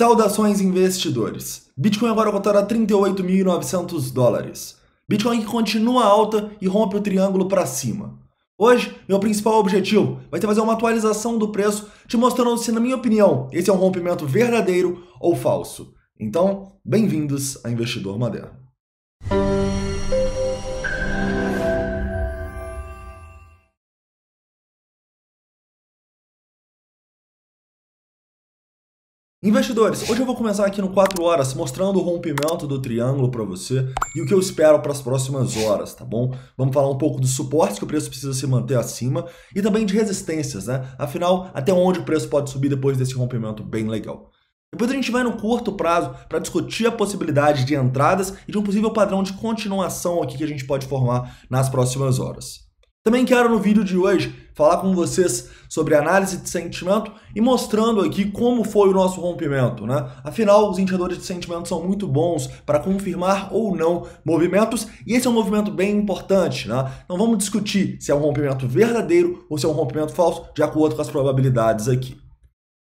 Saudações investidores. Bitcoin agora cotará 38.900 dólares. Bitcoin que continua alta e rompe o triângulo para cima. Hoje, meu principal objetivo vai ser fazer uma atualização do preço, te mostrando se, na minha opinião, esse é um rompimento verdadeiro ou falso. Então, bem-vindos a Investidor Moderno. Investidores, hoje eu vou começar aqui no 4 horas mostrando o rompimento do triângulo para você e o que eu espero para as próximas horas, tá bom? Vamos falar um pouco do suporte que o preço precisa se manter acima e também de resistências, né? Afinal, até onde o preço pode subir depois desse rompimento bem legal. Depois a gente vai no curto prazo para discutir a possibilidade de entradas e de um possível padrão de continuação aqui que a gente pode formar nas próximas horas. Também quero no vídeo de hoje falar com vocês sobre análise de sentimento e mostrando aqui como foi o nosso rompimento, né? Afinal, os indicadores de sentimento são muito bons para confirmar ou não movimentos e esse é um movimento bem importante, né? Então vamos discutir se é um rompimento verdadeiro ou se é um rompimento falso de acordo com as probabilidades aqui.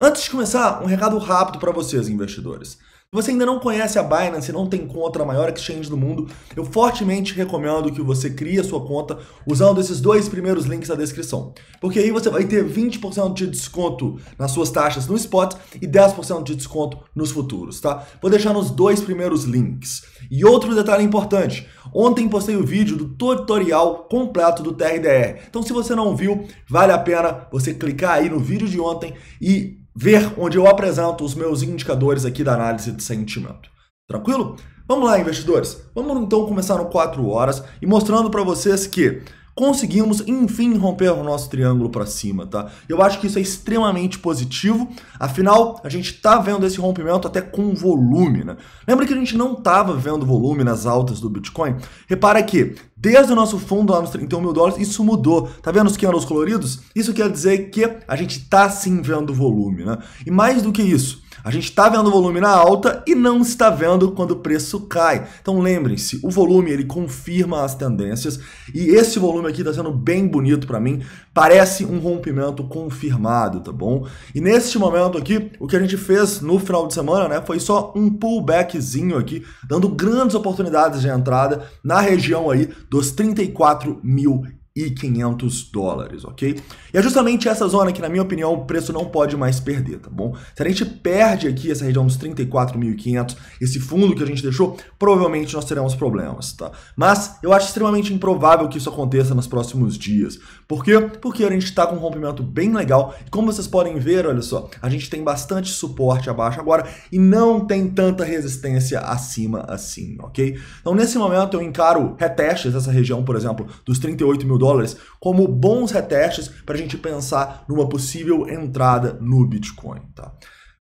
Antes de começar, um recado rápido para vocês, investidores. Se você ainda não conhece a Binance e não tem conta, na maior exchange do mundo, eu fortemente recomendo que você crie a sua conta usando esses dois primeiros links na descrição. Porque aí você vai ter 20% de desconto nas suas taxas no spot e 10% de desconto nos futuros, tá? Vou deixar nos dois primeiros links. E outro detalhe importante, ontem postei o vídeo do tutorial completo do TRDR. Então se você não viu, vale a pena você clicar aí no vídeo de ontem e ver onde eu apresento os meus indicadores aqui da análise de sentimento. Tranquilo? Vamos lá, investidores. Vamos então começar no 4 horas e mostrando para vocês que conseguimos, enfim, romper o nosso triângulo para cima, tá? Eu acho que isso é extremamente positivo, afinal, a gente tá vendo esse rompimento até com volume, né? Lembra que a gente não tava vendo volume nas altas do Bitcoin? Repara que, desde o nosso fundo lá nos 31 mil dólares, isso mudou. Tá vendo os candles coloridos? Isso quer dizer que a gente tá sim vendo volume, né? E mais do que isso, a gente está vendo o volume na alta e não está vendo quando o preço cai. Então lembrem-se, o volume ele confirma as tendências e esse volume aqui está sendo bem bonito para mim. Parece um rompimento confirmado, tá bom? E neste momento aqui, o que a gente fez no final de semana, né, foi só um pullbackzinho aqui, dando grandes oportunidades de entrada na região aí dos 34 mil e 500 dólares, ok? E é justamente essa zona que, na minha opinião, o preço não pode mais perder, tá bom? Se a gente perde aqui essa região dos 34.500, esse fundo que a gente deixou, provavelmente nós teremos problemas, tá? Mas eu acho extremamente improvável que isso aconteça nos próximos dias. Por quê? Porque a gente está com um rompimento bem legal e como vocês podem ver, olha só, a gente tem bastante suporte abaixo agora e não tem tanta resistência acima assim, ok? Então, nesse momento, eu encaro retestes dessa região, por exemplo, dos 38 mil dólares dólares como bons retestes para a gente pensar numa possível entrada no Bitcoin. Tá?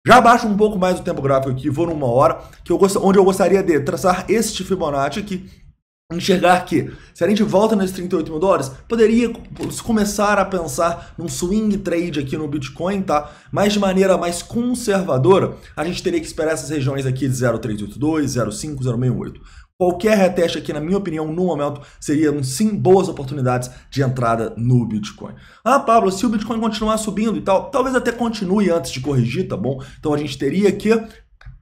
Já abaixo um pouco mais o tempo gráfico aqui, vou numa hora, que eu gost... onde eu gostaria de traçar este Fibonacci aqui, enxergar que se a gente volta nesses 38 mil dólares, poderia começar a pensar num swing trade aqui no Bitcoin, tá? Mas de maneira mais conservadora, a gente teria que esperar essas regiões aqui de 0,382, 0,5, 0,68. Qualquer reteste aqui, na minha opinião, no momento, seriam sim boas oportunidades de entrada no Bitcoin. Ah, Pablo, se o Bitcoin continuar subindo e tal, talvez até continue antes de corrigir, tá bom? Então a gente teria que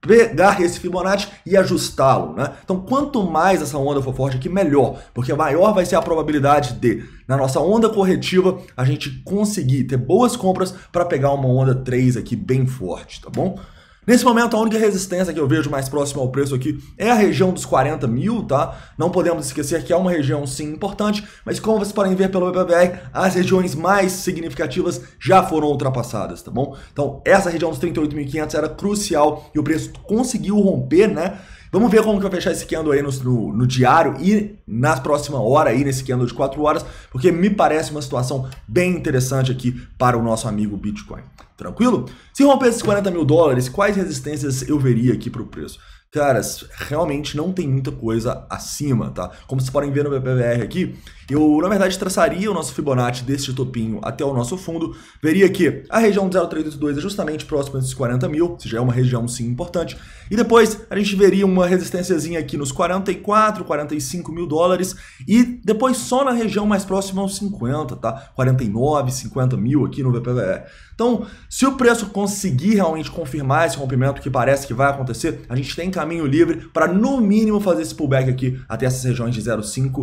pegar esse Fibonacci e ajustá-lo, né? Então, quanto mais essa onda for forte aqui, melhor, porque maior vai ser a probabilidade de, na nossa onda corretiva, a gente conseguir ter boas compras para pegar uma onda 3 aqui bem forte, tá bom? Nesse momento, a única resistência que eu vejo mais próxima ao preço aqui é a região dos 40 mil, tá? Não podemos esquecer que é uma região, sim, importante, mas como vocês podem ver pelo BPBR, as regiões mais significativas já foram ultrapassadas, tá bom? Então, essa região dos 38.500 era crucial e o preço conseguiu romper, né? Vamos ver como que vai fechar esse candle aí no, no, no diário e na próxima hora aí, nesse candle de 4 horas, porque me parece uma situação bem interessante aqui para o nosso amigo Bitcoin. Tranquilo? Se romper esses 40 mil dólares, quais resistências eu veria aqui para o preço? Cara, realmente não tem muita coisa acima, tá? Como vocês podem ver no BPBR aqui, eu, na verdade, traçaria o nosso Fibonacci deste topinho até o nosso fundo, veria que a região 0,382 é justamente próxima dos 40 mil, se já é uma região, sim, importante, e depois a gente veria uma resistênciazinha aqui nos 44, 45 mil dólares, e depois só na região mais próxima aos 50, tá? 49, 50 mil aqui no VPVR. Então, se o preço conseguir realmente confirmar esse rompimento que parece que vai acontecer, a gente tem que caminho livre para no mínimo fazer esse pullback aqui até essas regiões de 0,5,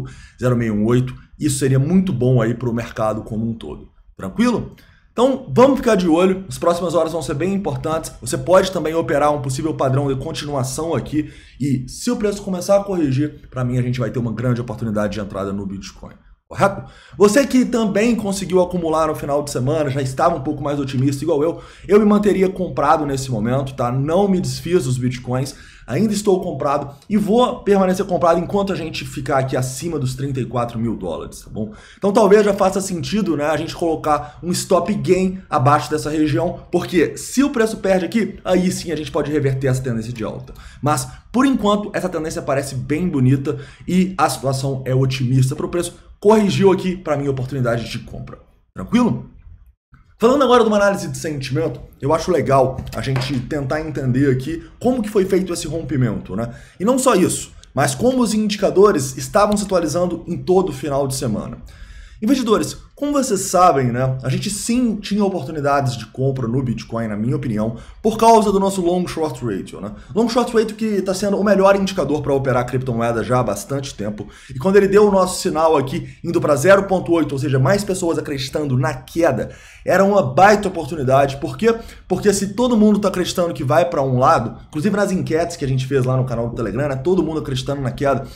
0,618. Isso seria muito bom aí para o mercado como um todo. Tranquilo? Então vamos ficar de olho, as próximas horas vão ser bem importantes. Você pode também operar um possível padrão de continuação aqui e se o preço começar a corrigir, para mim a gente vai ter uma grande oportunidade de entrada no Bitcoin correto? Você que também conseguiu acumular no final de semana, já estava um pouco mais otimista igual eu, eu me manteria comprado nesse momento, tá? Não me desfiz dos bitcoins, ainda estou comprado e vou permanecer comprado enquanto a gente ficar aqui acima dos 34 mil dólares, tá bom? Então talvez já faça sentido, né, a gente colocar um stop gain abaixo dessa região, porque se o preço perde aqui, aí sim a gente pode reverter essa tendência de alta. Mas por enquanto essa tendência parece bem bonita e a situação é otimista para o preço corrigiu aqui para minha oportunidade de compra. Tranquilo? Falando agora de uma análise de sentimento, eu acho legal a gente tentar entender aqui como que foi feito esse rompimento, né? E não só isso, mas como os indicadores estavam se atualizando em todo o final de semana. Investidores, como vocês sabem, né, a gente sim tinha oportunidades de compra no Bitcoin, na minha opinião, por causa do nosso long short ratio. Né? Long short ratio que está sendo o melhor indicador para operar criptomoeda já há bastante tempo. E quando ele deu o nosso sinal aqui indo para 0.8, ou seja, mais pessoas acreditando na queda, era uma baita oportunidade. Por quê? Porque se todo mundo está acreditando que vai para um lado, inclusive nas enquetes que a gente fez lá no canal do Telegram, né, todo mundo acreditando na queda,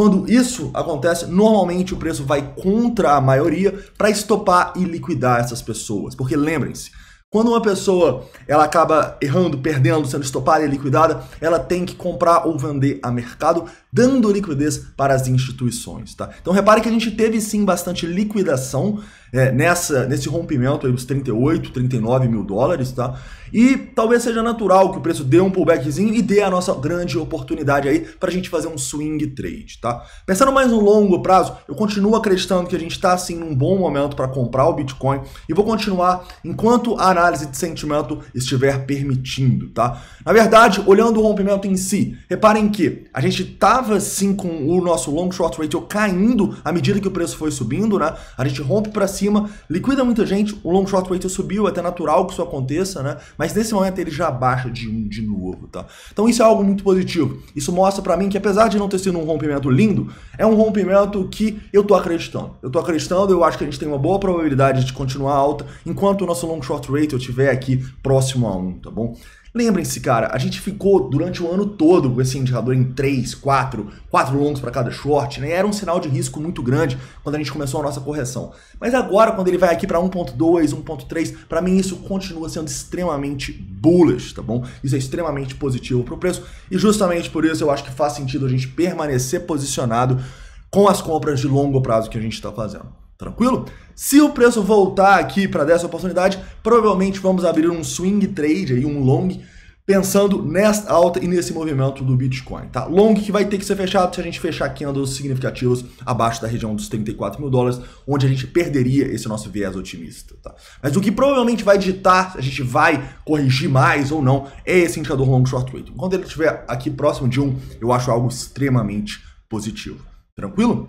quando isso acontece, normalmente o preço vai contra a maioria para estopar e liquidar essas pessoas. Porque lembrem-se, quando uma pessoa ela acaba errando, perdendo, sendo estopada e liquidada, ela tem que comprar ou vender a mercado, dando liquidez para as instituições, tá? Então repare que a gente teve sim bastante liquidação, é, nessa, nesse rompimento aí dos 38, 39 mil dólares, tá? E talvez seja natural que o preço dê um pullbackzinho e dê a nossa grande oportunidade aí para a gente fazer um swing trade, tá? Pensando mais no longo prazo, eu continuo acreditando que a gente está assim num bom momento para comprar o Bitcoin e vou continuar enquanto a análise de sentimento estiver permitindo, tá? Na verdade, olhando o rompimento em si, reparem que a gente tava assim com o nosso long short ratio caindo à medida que o preço foi subindo, né? A gente rompe para cima, liquida muita gente, o long short rate subiu, é até natural que isso aconteça, né? Mas nesse momento ele já baixa de um de novo, tá? Então isso é algo muito positivo. Isso mostra para mim que apesar de não ter sido um rompimento lindo, é um rompimento que eu tô acreditando. Eu tô acreditando, eu acho que a gente tem uma boa probabilidade de continuar alta enquanto o nosso long short rate eu tiver aqui próximo a 1, um, tá bom? Lembrem-se, cara, a gente ficou durante o ano todo com esse indicador em 3, 4, 4 longos para cada short, né? Era um sinal de risco muito grande quando a gente começou a nossa correção. Mas agora, quando ele vai aqui para 1.2, 1.3, para mim isso continua sendo extremamente bullish, tá bom? Isso é extremamente positivo para o preço e justamente por isso eu acho que faz sentido a gente permanecer posicionado com as compras de longo prazo que a gente está fazendo. Tranquilo? Se o preço voltar aqui para dessa oportunidade, provavelmente vamos abrir um swing trade aí, um long, pensando nesta alta e nesse movimento do Bitcoin, tá? Long que vai ter que ser fechado se a gente fechar candles significativos abaixo da região dos 34 mil dólares, onde a gente perderia esse nosso viés otimista, tá? Mas o que provavelmente vai digitar se a gente vai corrigir mais ou não é esse indicador long short rate. Quando ele estiver aqui próximo de um, eu acho algo extremamente positivo. Tranquilo?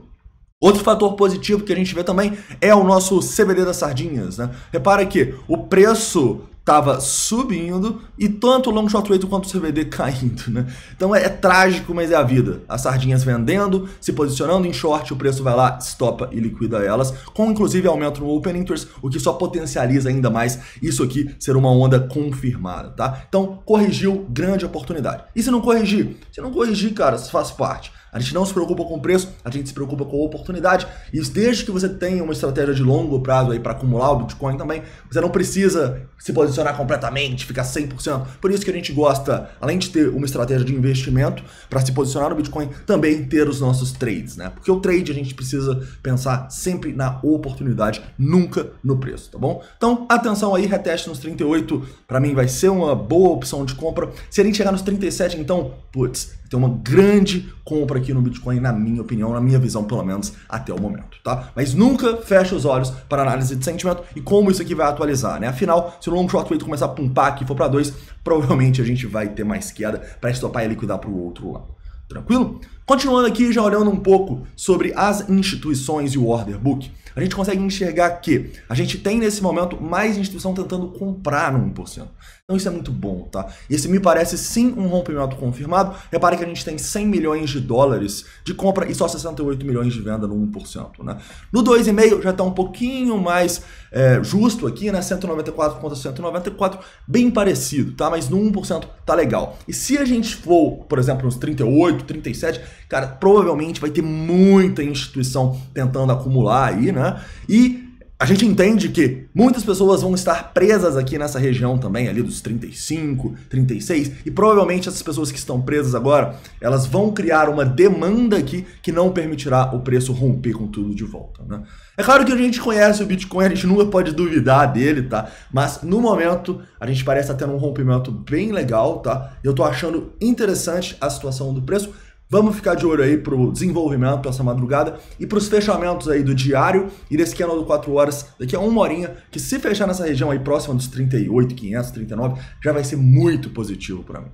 Outro fator positivo que a gente vê também é o nosso CBD das sardinhas, né? Repara que o preço estava subindo e tanto o long short rate quanto o CBD caindo, né? Então é, é, trágico, mas é a vida. As sardinhas vendendo, se posicionando em short, o preço vai lá, estopa e liquida elas, com inclusive aumento no open interest, o que só potencializa ainda mais isso aqui ser uma onda confirmada, tá? Então corrigiu, grande oportunidade. E se não corrigir? Se não corrigir, cara, faz parte a gente não se preocupa com o preço, a gente se preocupa com a oportunidade. E desde que você tenha uma estratégia de longo prazo aí para acumular o Bitcoin também, você não precisa se posicionar completamente, ficar 100%. Por isso que a gente gosta, além de ter uma estratégia de investimento para se posicionar no Bitcoin, também ter os nossos trades, né? Porque o trade a gente precisa pensar sempre na oportunidade, nunca no preço, tá bom? Então, atenção aí, reteste nos 38, para mim vai ser uma boa opção de compra. Se a gente chegar nos 37, então, putz, tem uma grande compra aqui no Bitcoin, na minha opinião, na minha visão, pelo menos até o momento, tá? Mas nunca fecha os olhos para análise de sentimento e como isso aqui vai atualizar, né? Afinal, se o long short rate começar a pumpar aqui e for para dois provavelmente a gente vai ter mais queda para estopar e liquidar para o outro lado. Tranquilo? Continuando aqui, já olhando um pouco sobre as instituições e o order book, a gente consegue enxergar que a gente tem nesse momento mais instituição tentando comprar no 1%. Então isso é muito bom, tá? Esse me parece sim um rompimento confirmado. Repare que a gente tem 100 milhões de dólares de compra e só 68 milhões de venda no 1%, né? No 2,5 já está um pouquinho mais é, justo aqui, né? 194 contra 194, bem parecido, tá? Mas no 1% tá legal. E se a gente for, por exemplo, nos 38, de 37, cara, provavelmente vai ter muita instituição tentando acumular aí, né? E a gente entende que muitas pessoas vão estar presas aqui nessa região também, ali dos 35, 36, e provavelmente essas pessoas que estão presas agora, elas vão criar uma demanda aqui que não permitirá o preço romper com tudo de volta, né? É claro que a gente conhece o Bitcoin, a gente nunca pode duvidar dele, tá? Mas no momento a gente parece até um rompimento bem legal, tá? Eu tô achando interessante a situação do preço, Vamos ficar de olho aí pro desenvolvimento essa madrugada e pros fechamentos aí do diário e desse canal do 4 horas daqui a uma horinha, que se fechar nessa região aí próxima dos 38, 500, 39, já vai ser muito positivo para mim.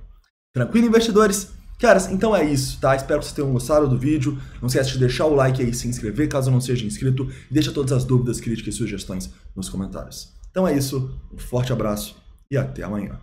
Tranquilo, investidores? Caras, então é isso, tá? Espero que vocês tenham gostado do vídeo. Não esquece de deixar o like aí, se inscrever caso não seja inscrito. E deixa todas as dúvidas, críticas e sugestões nos comentários. Então é isso, um forte abraço e até amanhã.